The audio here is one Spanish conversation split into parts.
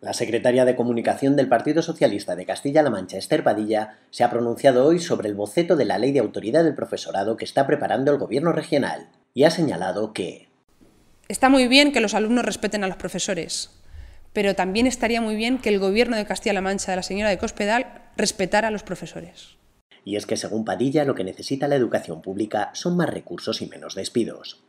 La secretaria de Comunicación del Partido Socialista de Castilla-La Mancha, Esther Padilla, se ha pronunciado hoy sobre el boceto de la Ley de Autoridad del Profesorado que está preparando el Gobierno regional y ha señalado que Está muy bien que los alumnos respeten a los profesores, pero también estaría muy bien que el Gobierno de Castilla-La Mancha de la señora de Cospedal respetara a los profesores y es que según Padilla lo que necesita la educación pública son más recursos y menos despidos.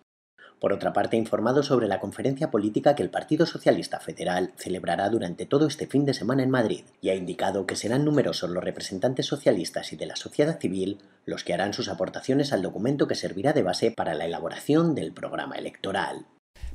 Por otra parte, ha informado sobre la conferencia política que el Partido Socialista Federal celebrará durante todo este fin de semana en Madrid y ha indicado que serán numerosos los representantes socialistas y de la sociedad civil los que harán sus aportaciones al documento que servirá de base para la elaboración del programa electoral.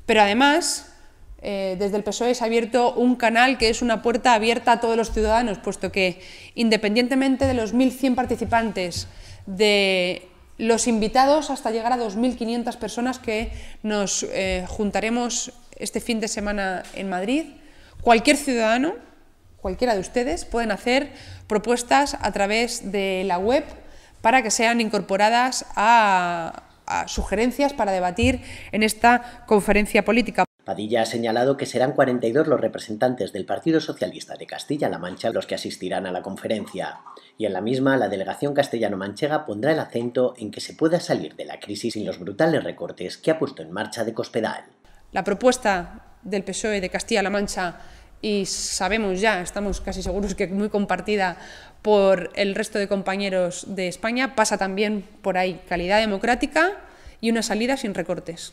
Pero además, eh, desde el PSOE se ha abierto un canal que es una puerta abierta a todos los ciudadanos, puesto que independientemente de los 1.100 participantes, de los invitados hasta llegar a 2.500 personas que nos eh, juntaremos este fin de semana en Madrid, cualquier ciudadano, cualquiera de ustedes, pueden hacer propuestas a través de la web para que sean incorporadas a sugerencias para debatir en esta conferencia política. Padilla ha señalado que serán 42 los representantes del Partido Socialista de Castilla-La Mancha los que asistirán a la conferencia, y en la misma la delegación castellano-manchega pondrá el acento en que se pueda salir de la crisis sin los brutales recortes que ha puesto en marcha de Cospedal. La propuesta del PSOE de Castilla-La Mancha y sabemos ya, estamos casi seguros que muy compartida por el resto de compañeros de España, pasa también por ahí calidad democrática y una salida sin recortes.